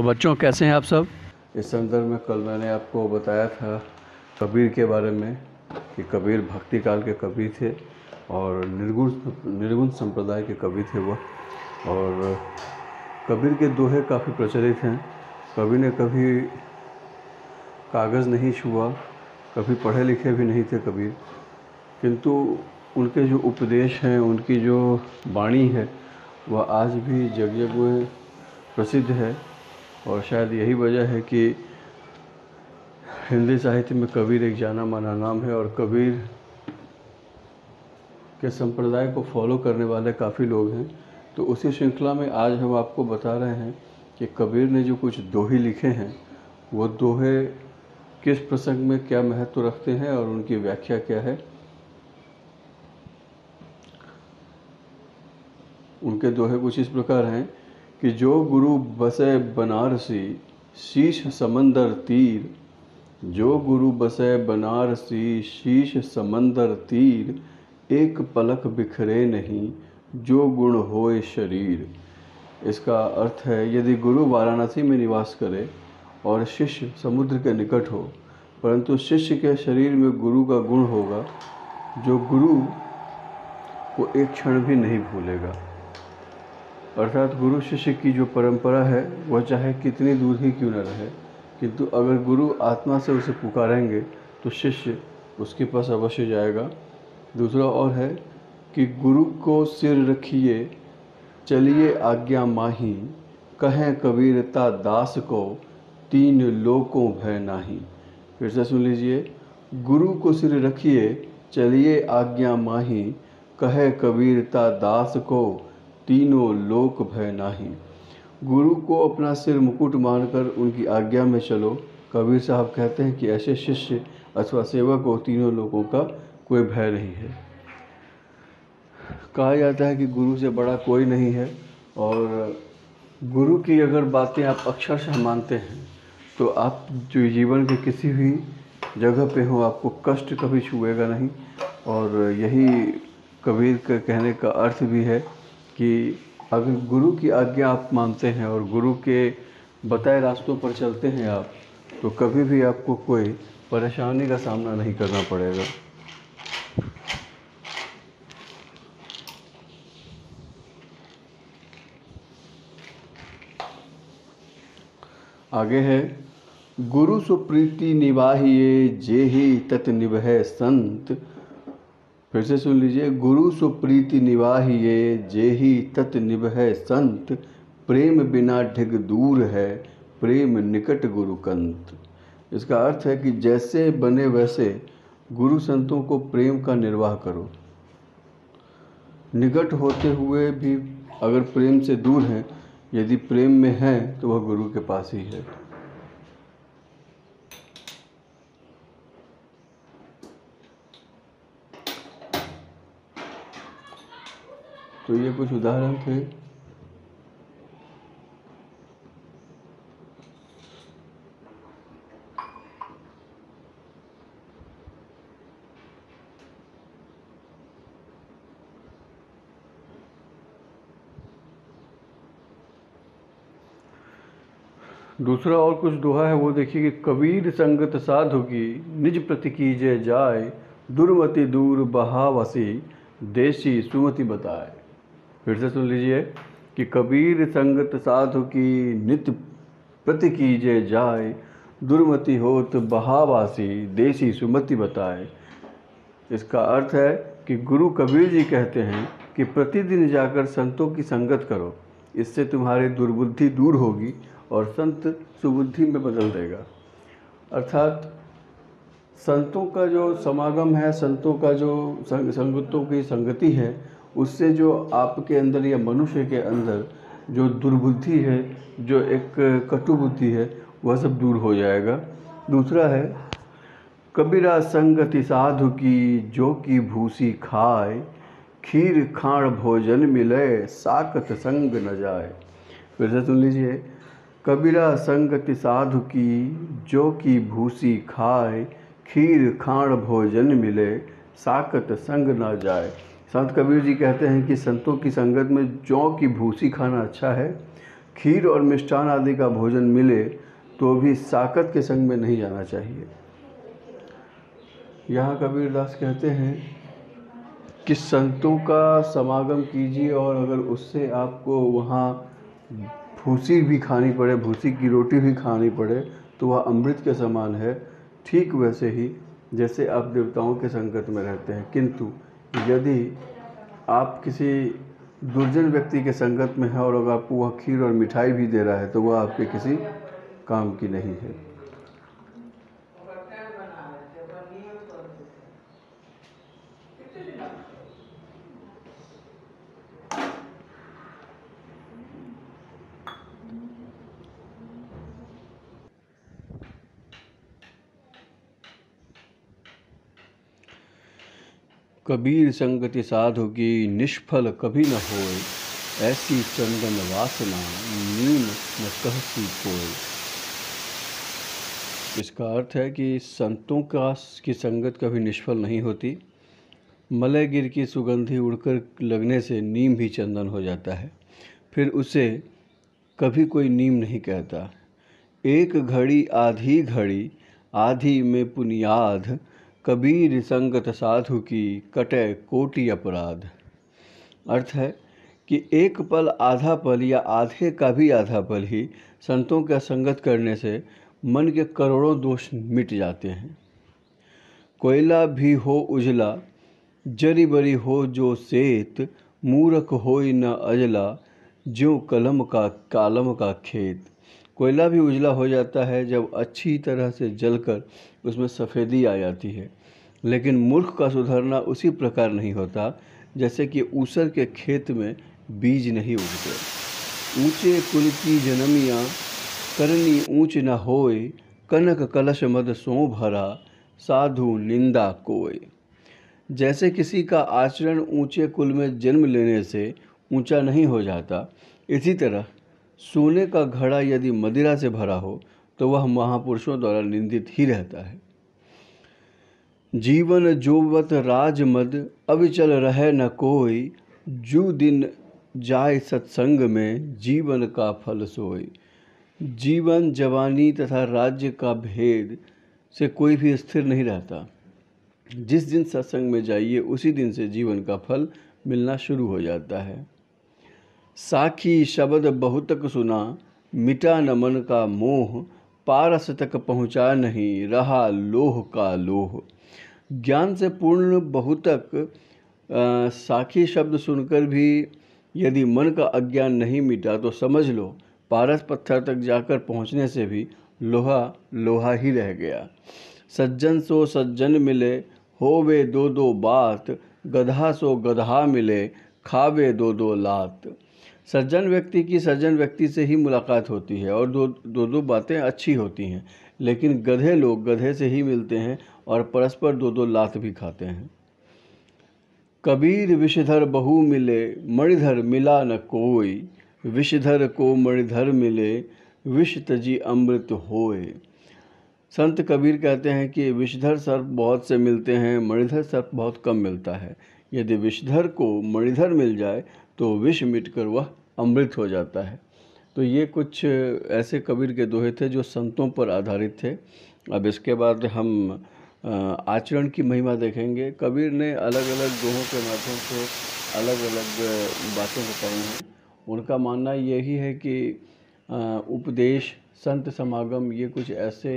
तो बच्चों कैसे हैं आप सब इस संदर्भ में कल मैंने आपको बताया था कबीर के बारे में कि कबीर भक्ति काल के कवि थे और निर्गुण निर्गुण संप्रदाय के कवि थे वह और कबीर के दोहे काफ़ी प्रचलित हैं कवि ने कभी कागज़ नहीं छुआ कभी पढ़े लिखे भी नहीं थे कबीर किंतु उनके जो उपदेश हैं उनकी जो वाणी है वह आज भी जग जग में प्रसिद्ध है और शायद यही वजह है कि हिंदी साहित्य में कबीर एक जाना माना नाम है और कबीर के संप्रदाय को फॉलो करने वाले काफ़ी लोग हैं तो उसी श्रृंखला में आज हम आपको बता रहे हैं कि कबीर ने जो कुछ दोहे लिखे हैं वो दोहे किस प्रसंग में क्या महत्व रखते हैं और उनकी व्याख्या क्या है उनके दोहे कुछ इस प्रकार हैं कि जो गुरु बसे बनारसी शीश समंदर तीर जो गुरु बसे बनारसी शीश समंदर तीर एक पलक बिखरे नहीं जो गुण होए शरीर इसका अर्थ है यदि गुरु वाराणसी में निवास करे और शिष्य समुद्र के निकट हो परंतु शिष्य के शरीर में गुरु का गुण होगा जो गुरु को एक क्षण भी नहीं भूलेगा अर्थात गुरु शिष्य की जो परंपरा है वह चाहे कितनी दूर ही क्यों न रहे किंतु अगर गुरु आत्मा से उसे पुकारेंगे तो शिष्य उसके पास अवश्य जाएगा दूसरा और है कि गुरु को सिर रखिए चलिए आज्ञा माही कहें कबीरता दास को तीन लोकों भय नाही फिर से सुन लीजिए गुरु को सिर रखिए चलिए आज्ञा माही कहे कबीरता दास को तीनों लोक भय नाही गुरु को अपना सिर मुकुट मानकर उनकी आज्ञा में चलो कबीर साहब कहते हैं कि ऐसे शिष्य अथवा सेवक को तीनों लोगों का कोई भय नहीं है कहा जाता है कि गुरु से बड़ा कोई नहीं है और गुरु की अगर बातें आप अक्षरशः मानते हैं तो आप जो जीवन के किसी भी जगह पे हो आपको कष्ट कभी छुएगा नहीं और यही कबीर के कहने का अर्थ भी है कि अगर गुरु की आज्ञा आप मानते हैं और गुरु के बताए रास्तों पर चलते हैं आप तो कभी भी आपको कोई परेशानी का सामना नहीं करना पड़ेगा आगे है गुरु सुप्रीति निवाहिए जे ही तत निभ संत फिर से सुन लीजिए गुरु सुप्रीति निवाहिए ही तत निभ संत प्रेम बिना ढिग दूर है प्रेम निकट गुरु कंत इसका अर्थ है कि जैसे बने वैसे गुरु संतों को प्रेम का निर्वाह करो निकट होते हुए भी अगर प्रेम से दूर हैं यदि प्रेम में हैं तो वह गुरु के पास ही है तो ये कुछ उदाहरण थे दूसरा और कुछ दोहा है वो देखिए कि कबीर संगत साधु की निज प्रति जय जाए दुर्मति दूर बहावसी देसी सुमति बताए फिर से सुन लीजिए कि कबीर संगत साधु की नित प्रति की जय जाए दुर्मति हो तो बहावासी देसी सुमति बताए इसका अर्थ है कि गुरु कबीर जी कहते हैं कि प्रतिदिन जाकर संतों की संगत करो इससे तुम्हारी दुर्बुद्धि दूर होगी और संत सुबुद्धि में बदल देगा अर्थात संतों का जो समागम है संतों का जो संगतों की संगति है उससे जो आपके अंदर या मनुष्य के अंदर जो दुर्बुद्धि है जो एक कटु बुद्धि है वह सब दूर हो जाएगा दूसरा है कबीरा संगति साधु की जो की भूसी खाए खीर खाण भोजन मिले साकत संग न जाए फिर से सुन लीजिए कबीरा संगति साधु की जो की भूसी खाए खीर खाण भोजन मिले साकत संग न जाए संत कबीर जी कहते हैं कि संतों की संगत में जौ की भूसी खाना अच्छा है खीर और मिष्ठान आदि का भोजन मिले तो भी साकत के संग में नहीं जाना चाहिए यहाँ कबीरदास कहते हैं कि संतों का समागम कीजिए और अगर उससे आपको वहाँ भूसी भी खानी पड़े भूसी की रोटी भी खानी पड़े तो वह अमृत के समान है ठीक वैसे ही जैसे आप देवताओं के संगत में रहते हैं किंतु यदि आप किसी दुर्जन व्यक्ति के संगत में हैं और अगर आपको वह खीर और मिठाई भी दे रहा है तो वह आपके किसी काम की नहीं है कबीर संगति साधु की निष्फल कभी न होए ऐसी चंदन वासना नीम न कहसी कोई इसका अर्थ है कि संतों का की संगत कभी निष्फल नहीं होती मलयगिर की सुगंधी उड़कर लगने से नीम भी चंदन हो जाता है फिर उसे कभी कोई नीम नहीं कहता एक घड़ी आधी घड़ी आधी में पुनियाद कबीर संगत साधु की कटे कोटि अपराध अर्थ है कि एक पल आधा पल या आधे का भी आधा पल ही संतों का संगत करने से मन के करोड़ों दोष मिट जाते हैं कोयला भी हो उजला जरी बरी हो जो सेत मूरख हो न अजला जो कलम का कालम का खेत कोयला भी उजला हो जाता है जब अच्छी तरह से जलकर उसमें सफ़ेदी आ जाती है लेकिन मूर्ख का सुधरना उसी प्रकार नहीं होता जैसे कि ऊसर के खेत में बीज नहीं उगते ऊंचे कुल की जनमियाँ करनी ऊंच न होए कनक कलश मद सो भरा साधु निंदा कोय जैसे किसी का आचरण ऊंचे कुल में जन्म लेने से ऊंचा नहीं हो जाता इसी तरह सोने का घड़ा यदि मदिरा से भरा हो तो वह महापुरुषों द्वारा निंदित ही रहता है जीवन जोवत राजमद अविचल रहे न कोई जू दिन जाय सत्संग में जीवन का फल सोई जीवन जवानी तथा राज्य का भेद से कोई भी स्थिर नहीं रहता जिस दिन सत्संग में जाइए उसी दिन से जीवन का फल मिलना शुरू हो जाता है साखी शब्द बहुतक सुना मिटा न मन का मोह पारस तक पहुँचा नहीं रहा लोह का लोह ज्ञान से पूर्ण बहुतक साखी शब्द सुनकर भी यदि मन का अज्ञान नहीं मिटा तो समझ लो पारस पत्थर तक जाकर पहुँचने से भी लोहा लोहा ही रह गया सज्जन सो सज्जन मिले हो वे दो दो बात गधा सो गधा मिले खावे दो दो लात सज्जन व्यक्ति की सज्जन व्यक्ति से ही मुलाकात होती है और दो दो दो बातें अच्छी होती हैं लेकिन गधे लोग गधे से ही मिलते हैं और परस्पर दो दो लात भी खाते हैं कबीर विषधर बहु मिले मणिधर मिला न कोई विषधर को मणिधर मिले विष तजी अमृत होए संत कबीर कहते हैं कि विषधर सर्प बहुत से मिलते हैं मणिधर सर्प बहुत कम मिलता है यदि विषधर को मणिधर मिल जाए तो विष मिटकर वह अमृत हो जाता है तो ये कुछ ऐसे कबीर के दोहे थे जो संतों पर आधारित थे अब इसके बाद हम आचरण की महिमा देखेंगे कबीर ने अलग अलग दोहों के माध्यम से अलग अलग बातें बताई हैं उनका मानना यही है कि उपदेश संत समागम ये कुछ ऐसे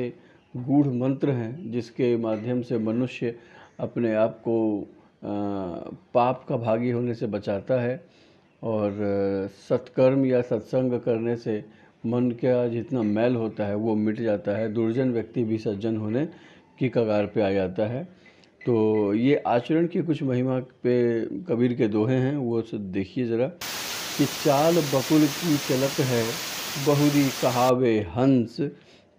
गूढ़ मंत्र हैं जिसके माध्यम से मनुष्य अपने आप को पाप का भागी होने से बचाता है और सत्कर्म या सत्संग करने से मन का जितना मैल होता है वो मिट जाता है दुर्जन व्यक्ति भी सज्जन होने की कगार पे आ जाता है तो ये आचरण की कुछ महिमा पे कबीर के दोहे हैं वो सब देखिए ज़रा कि चाल बकुल की चलत है बहुरी कहावे हंस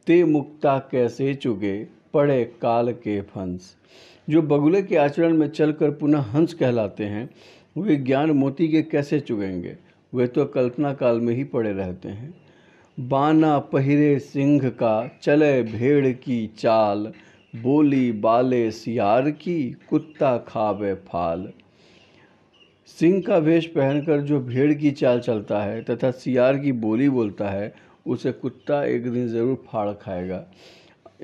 ते मुक्ता कैसे चुके पड़े काल के फंस जो बगुले के आचरण में चलकर पुनः हंस कहलाते हैं वे ज्ञान मोती के कैसे चुगेंगे वे तो कल्पना काल में ही पड़े रहते हैं बाना पहिरे सिंह का चले भेड़ की चाल बोली बाले सियार की कुत्ता खावे फाल सिंह का वेश पहनकर जो भेड़ की चाल चलता है तथा सियार की बोली बोलता है उसे कुत्ता एक दिन ज़रूर फाड़ खाएगा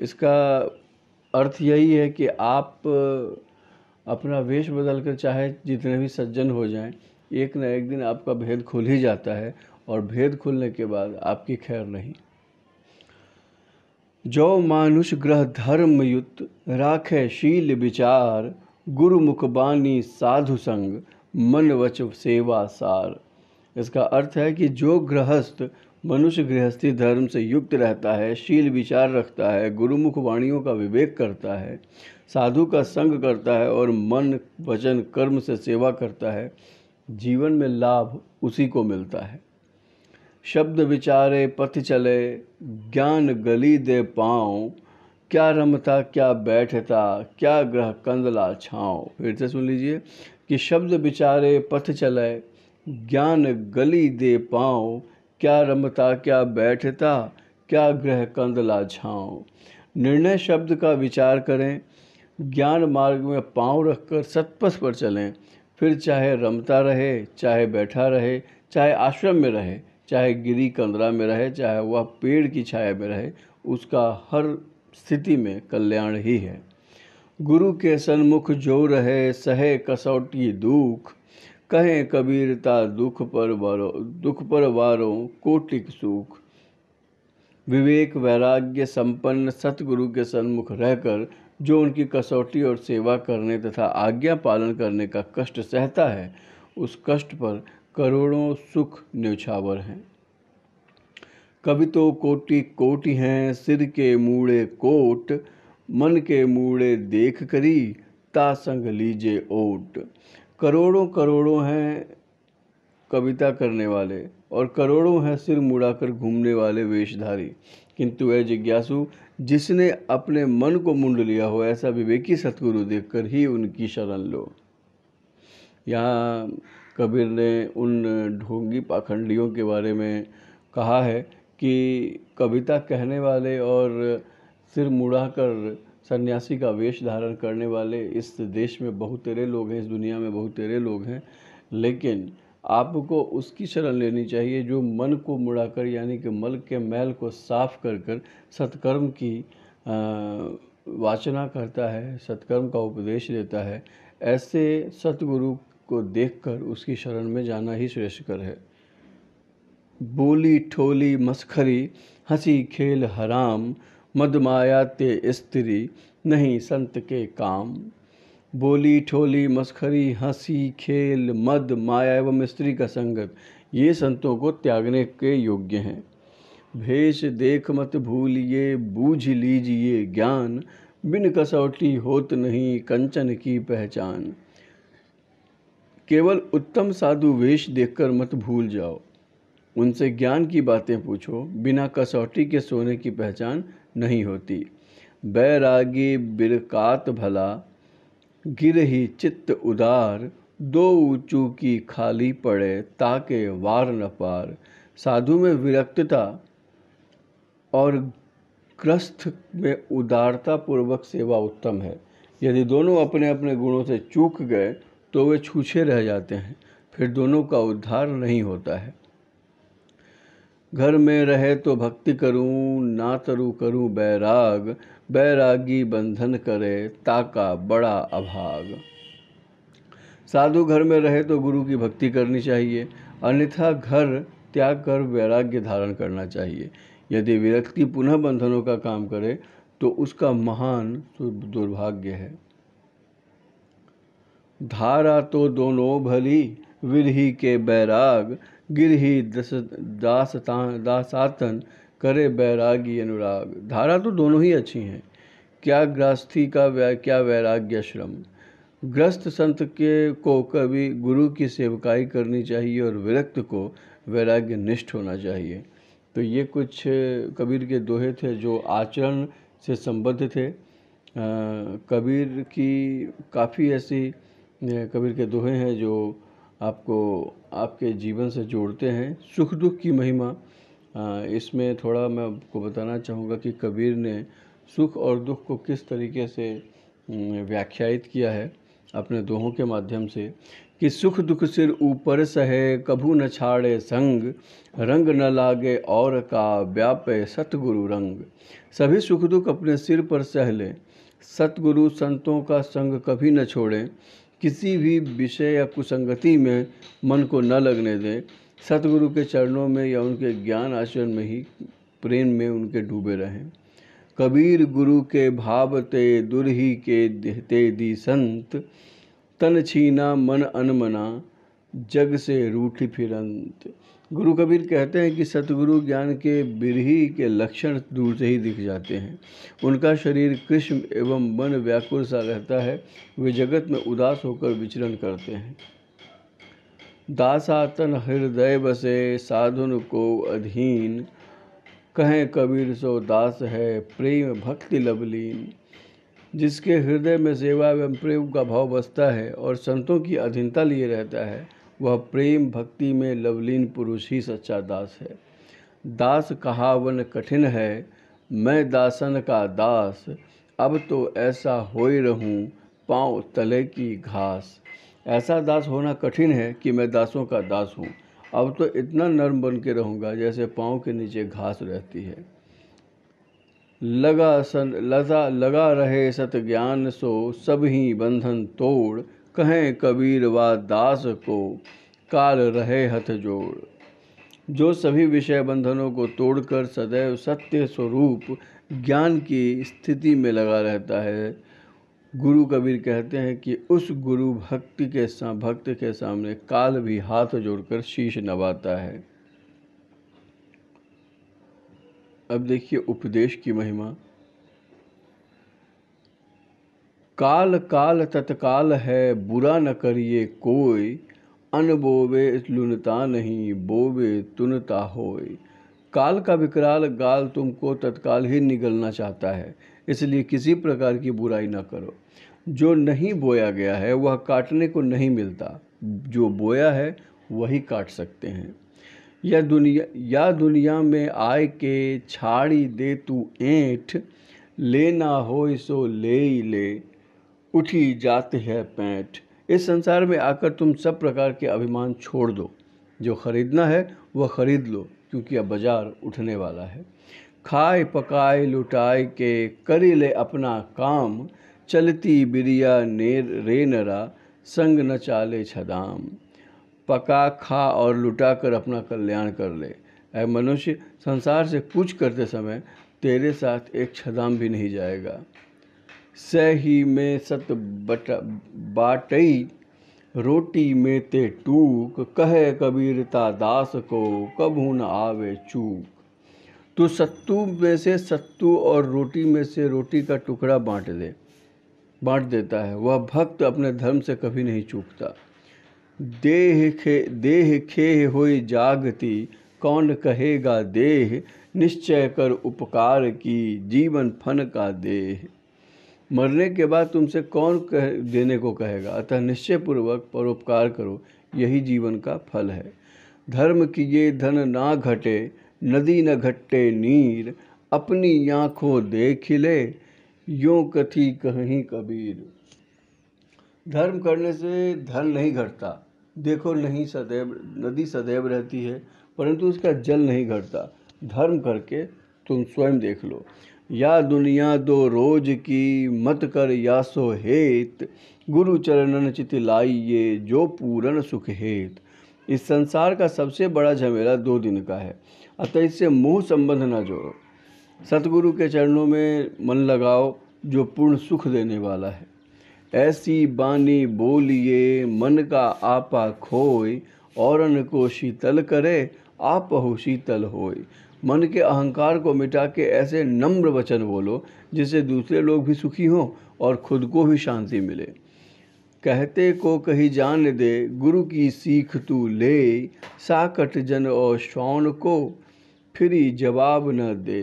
इसका अर्थ यही है कि आप अपना वेश बदल कर चाहे जितने भी सज्जन हो जाएं एक न एक दिन आपका भेद खुल ही जाता है और भेद खुलने के बाद आपकी खैर नहीं जो मानुष ग्रह धर्म युत राखे शील विचार गुरु मुखबानी साधु संग मन वच सेवा सार इसका अर्थ है कि जो गृहस्थ मनुष्य गृहस्थी धर्म से युक्त रहता है शील विचार रखता है गुरुमुख वाणियों का विवेक करता है साधु का संग करता है और मन वचन कर्म से सेवा करता है जीवन में लाभ उसी को मिलता है शब्द विचारे पथ चले ज्ञान गली दे पाँव क्या रमता क्या बैठता क्या ग्रह कंदला छाओ फिर से सुन लीजिए कि शब्द विचारे पथ चले ज्ञान गली दे पाँव क्या रमता क्या बैठता क्या ग्रह कंदला छाओ निर्णय शब्द का विचार करें ज्ञान मार्ग में पांव रखकर सतपथ पर चलें फिर चाहे रमता रहे चाहे बैठा रहे चाहे आश्रम में रहे चाहे गिरी कंदरा में रहे चाहे वह पेड़ की छाया में रहे उसका हर स्थिति में कल्याण ही है गुरु के सन्मुख जो रहे सहे कसौटी दुख कहें कबीरता दुख पर वारो दुख पर वारों कोटिक सुख विवेक वैराग्य संपन्न सतगुरु के सन्मुख रहकर जो उनकी कसौटी और सेवा करने तथा आज्ञा पालन करने का कष्ट सहता है उस कष्ट पर करोड़ों सुख न्यौछावर हैं कभी तो कोटि कोटि हैं सिर के मूड़े कोट मन के मूड़े देख करी तासंग लीजे ओट करोड़ों करोड़ों हैं कविता करने वाले और करोड़ों हैं सिर मुड़ाकर घूमने वाले वेशधारी किंतु वह जिज्ञासु जिसने अपने मन को मुंड लिया हो ऐसा विवेकी सतगुरु देखकर ही उनकी शरण लो यहाँ कबीर ने उन ढोंगी पाखंडियों के बारे में कहा है कि कविता कहने वाले और सिर मुड़ाकर सन्यासी का वेश धारण करने वाले इस देश में बहुत तेरे लोग हैं इस दुनिया में बहुत तेरे लोग हैं लेकिन आपको उसकी शरण लेनी चाहिए जो मन को मुड़ाकर यानी कि मल के मैल को साफ कर कर सत्कर्म की आ, वाचना करता है सत्कर्म का उपदेश देता है ऐसे सतगुरु को देखकर उसकी शरण में जाना ही श्रेष्ठकर है बोली ठोली मस्खरी हंसी खेल हराम मदमाया ते स्त्री नहीं संत के काम बोली ठोली मस्खरी हंसी खेल मद माया एवं स्त्री का संगत ये संतों को त्यागने के योग्य हैं भेष देख मत भूलिए बूझ लीजिए ज्ञान बिन कसौटी होत नहीं कंचन की पहचान केवल उत्तम साधु वेश देखकर मत भूल जाओ उनसे ज्ञान की बातें पूछो बिना कसौटी के सोने की पहचान नहीं होती बैरागी बिरकात भला ही चित्त उदार दो ऊँचू की खाली पड़े ताके वार न पार साधु में विरक्तता और ग्रस्त में उदारता पूर्वक सेवा उत्तम है यदि दोनों अपने अपने गुणों से चूक गए तो वे छूछे रह जाते हैं फिर दोनों का उद्धार नहीं होता है घर में रहे तो भक्ति करूं ना तरु करूं बैराग बैरागी बंधन करे ताका बड़ा अभाग साधु घर में रहे तो गुरु की भक्ति करनी चाहिए अन्यथा घर त्याग कर वैराग्य धारण करना चाहिए यदि विरक्ति पुनः बंधनों का काम करे तो उसका महान दुर्भाग्य है धारा तो दोनों भली विरही के बैराग गिरही दस दास दासातन करे वैरागी अनुराग धारा तो दोनों ही अच्छी हैं क्या गृहस्थी का वै क्या वैराग्य श्रम ग्रस्त संत के को कभी गुरु की सेवकाई करनी चाहिए और विरक्त को वैराग्य निष्ठ होना चाहिए तो ये कुछ कबीर के दोहे थे जो आचरण से संबद्ध थे कबीर की काफ़ी ऐसी कबीर के दोहे हैं जो आपको आपके जीवन से जोड़ते हैं सुख दुख की महिमा इसमें थोड़ा मैं आपको बताना चाहूँगा कि कबीर ने सुख और दुख को किस तरीके से व्याख्यायित किया है अपने दोहों के माध्यम से कि सुख दुख सिर ऊपर सहे कभू न छाड़े संग रंग न लागे और का व्यापे सतगुरु रंग सभी सुख दुख अपने सिर पर सह लें सतगुरु संतों का संग कभी न छोड़ें किसी भी विषय या कुसंगति में मन को न लगने दें सतगुरु के चरणों में या उनके ज्ञान आचरण में ही प्रेम में उनके डूबे रहें कबीर गुरु के भावते दुरही के देहते दी संत तन छीना मन अनमना जग से रूठी फिरंत गुरु कबीर कहते हैं कि सतगुरु ज्ञान के बिरही के लक्षण दूर से ही दिख जाते हैं उनका शरीर कृष्ण एवं मन व्याकुल सा रहता है वे जगत में उदास होकर विचरण करते हैं दासातन हृदय बसे साधुन को अधीन कहें कबीर सो दास है प्रेम भक्ति लवलीन जिसके हृदय में सेवा एवं प्रेम का भाव बसता है और संतों की अधीनता लिए रहता है वह प्रेम भक्ति में लवलीन पुरुष ही सच्चा दास है दास कहावन कठिन है मैं दासन का दास अब तो ऐसा हो ही रहूँ तले की घास ऐसा दास होना कठिन है कि मैं दासों का दास हूँ अब तो इतना नर्म बन के रहूँगा जैसे पाँव के नीचे घास रहती है लगा सन लगा लगा रहे सत ज्ञान सो सब ही बंधन तोड़ कहें कबीर व दास को काल रहे हथ जोड़ जो सभी विषय बंधनों को तोड़कर सदैव सत्य स्वरूप ज्ञान की स्थिति में लगा रहता है गुरु कबीर कहते हैं कि उस गुरु भक्ति के साथ भक्त के सामने काल भी हाथ जोड़कर शीश नवाता है अब देखिए उपदेश की महिमा काल काल तत्काल है बुरा न करिए कोई अनबोवे लुनता नहीं बोवे तुनता होए काल का विकराल गाल तुमको तत्काल ही निगलना चाहता है इसलिए किसी प्रकार की बुराई ना करो जो नहीं बोया गया है वह काटने को नहीं मिलता जो बोया है वही काट सकते हैं यह दुनिया या दुनिया में आए के छाड़ी दे तू ऐठ लेना हो सो ले ही ले उठी जाते है पैंठ इस संसार में आकर तुम सब प्रकार के अभिमान छोड़ दो जो खरीदना है वह खरीद लो क्योंकि अब बाजार उठने वाला है खाए पकाए लुटाए के करी ले अपना काम चलती बिरिया नेर रेनरा संग न चाले छदाम पका खा और लुटा कर अपना कल्याण कर ले ऐ मनुष्य संसार से कुछ करते समय तेरे साथ एक छदाम भी नहीं जाएगा स ही में सत बट बाटई रोटी में ते टूक कहे कबीरता दास को कब कभू न आवे चूक तू सत्तू में से सत्तू और रोटी में से रोटी का टुकड़ा बांट दे बांट देता है वह भक्त अपने धर्म से कभी नहीं चूकता देह खे देह खेह हो जागति कौन कहेगा देह निश्चय कर उपकार की जीवन फन का देह मरने के बाद तुमसे कौन कह देने को कहेगा अतः निश्चयपूर्वक परोपकार करो यही जीवन का फल है धर्म की ये धन ना घटे नदी न घटे नीर अपनी आँखों ले यो कथी कहीं कबीर धर्म करने से धन नहीं घटता देखो नहीं सदैव नदी सदैव रहती है परंतु उसका जल नहीं घटता धर्म करके तुम स्वयं देख लो या दुनिया दो रोज की मत कर या सो हेत गुरु चरणन चित ये जो पूरन सुख हेत इस संसार का सबसे बड़ा झमेला दो दिन का है अतः इससे मुँह संबंध न जोड़ो सतगुरु के चरणों में मन लगाओ जो पूर्ण सुख देने वाला है ऐसी बानी बोलिए मन का आपा खोय और को शीतल करे आप हो शीतल होए मन के अहंकार को मिटा के ऐसे नम्र वचन बोलो जिससे दूसरे लोग भी सुखी हों और खुद को भी शांति मिले कहते को कही जान दे गुरु की सीख तू ले साकट जन और शौन को फिरी जवाब न दे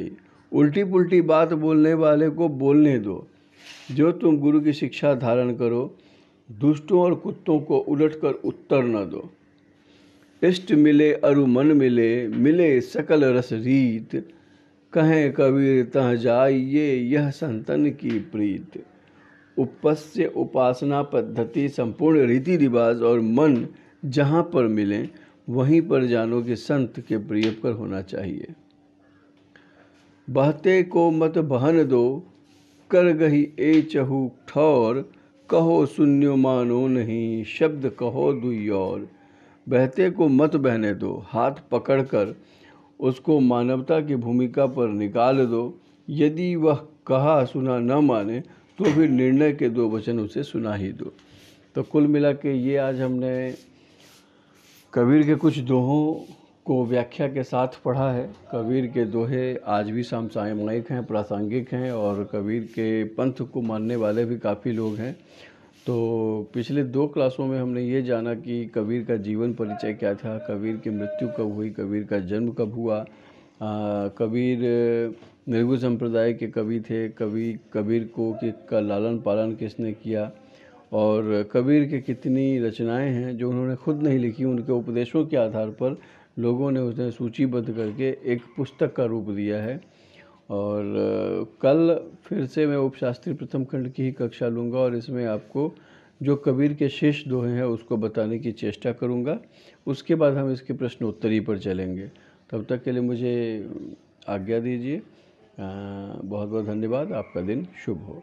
उल्टी पुल्टी बात बोलने वाले को बोलने दो जो तुम गुरु की शिक्षा धारण करो दुष्टों और कुत्तों को उलट कर उत्तर न दो इष्ट मिले अरु मन मिले मिले सकल रस रीत कहें कबीर तह जाइए यह संतन की प्रीत उपस्य उपासना पद्धति संपूर्ण रीति रिवाज और मन जहाँ पर मिलें वहीं पर जानो कि संत के प्रिय पर होना चाहिए बहते को मत बहन दो कर गही ए चहु ठौर कहो सुन्यो मानो नहीं शब्द कहो दुई और बहते को मत बहने दो हाथ पकड़कर उसको मानवता की भूमिका पर निकाल दो यदि वह कहा सुना न माने तो फिर निर्णय के दो वचन उसे सुना ही दो तो कुल मिला के ये आज हमने कबीर के कुछ दोहों को व्याख्या के साथ पढ़ा है कबीर के दोहे आज भी समसामयिक हैं प्रासंगिक हैं और कबीर के पंथ को मानने वाले भी काफ़ी लोग हैं तो पिछले दो क्लासों में हमने ये जाना कि कबीर का जीवन परिचय क्या था कबीर की मृत्यु कब हुई कबीर का जन्म कब हुआ कबीर निर्गु संप्रदाय के कवि थे कवि कबीर को कि का लालन पालन किसने किया और कबीर के कितनी रचनाएं हैं जो उन्होंने खुद नहीं लिखी उनके उपदेशों के आधार पर लोगों ने उसने सूचीबद्ध करके एक पुस्तक का रूप दिया है और कल फिर से मैं उपशास्त्री प्रथम खंड की ही कक्षा लूँगा और इसमें आपको जो कबीर के शेष दोहे हैं उसको बताने की चेष्टा करूँगा उसके बाद हम इसके प्रश्नोत्तरी पर चलेंगे तब तक के लिए मुझे आज्ञा दीजिए बहुत बहुत धन्यवाद आपका दिन शुभ हो